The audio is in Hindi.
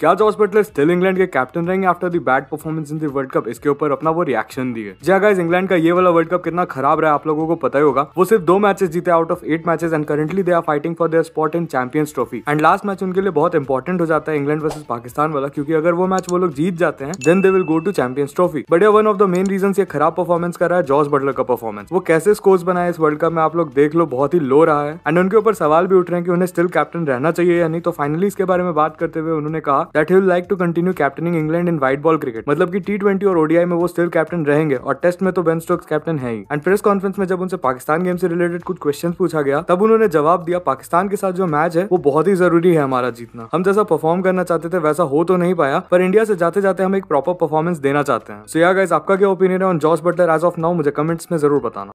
क्या जॉस बटलर स्टिल इंग्लैंड के कैप्टन रहेंगे after the bad performance in the World Cup इसके ऊपर अपना वो रिएक्शन दिए जहाँ गाइज इंग्लैंड का ये वाला वर्ल्ड कप कितना खराब रहा आप लोगों को पता ही होगा वो सिर्फ दो मैचेस जीते out of eight matches and currently they are fighting for their spot in Champions Trophy and last match उनके लिए बहुत इंपॉर्टेंट हो जाता है इंग्लैंड वर्सेज पाकिस्तान वाला क्योंकि अगर वो मैच वो लोग जीत जाते हैं then they will go to Champions Trophy but one of the main reason ये खराब परफॉर्मेंस कर रहा है जॉस बटलर का परफॉर्मेंस वो कैसे स्कोर्स बनाए इस वर्ल्ड कप में आप लोग देख लो बहुत ही लो रहा है एंड उनके ऊपर सवाल भी उठ रहे हैं कि उन्हें स्टिल कैप्टन रहना चाहिए या नहीं तो फाइनली इसके बारे में बात करते हुए उन्होंने कहा that he like to continue captaining England in white ball cricket मतलब की टी ट्वेंटी और ओडीआई में वो स्टिल कैप्टन रहेंगे और टेस्ट में तो बेन स्टोक्स कैप्टन है ही एंड प्रेस कॉन्फ्रेंस में जब उनसे पाकिस्तान गेम से रिलेटेड कुछ क्वेश्चन पूछा गया तब उन्होंने जवाब दिया पाकिस्तान के साथ जो मैच है वो बहुत ही जरूरी है हमारा जीतना हम जैसा परफॉर्म करना चाहते थे वैसा हो तो नहीं पाया पर इंडिया से जाते जाते हम एक प्रॉपर परफॉर्मेंस देना चाहते हैं सो या गाइज आपका क्या ओपिनियन है on George Buttler as of now मुझे कमेंट्स में जरूर बताना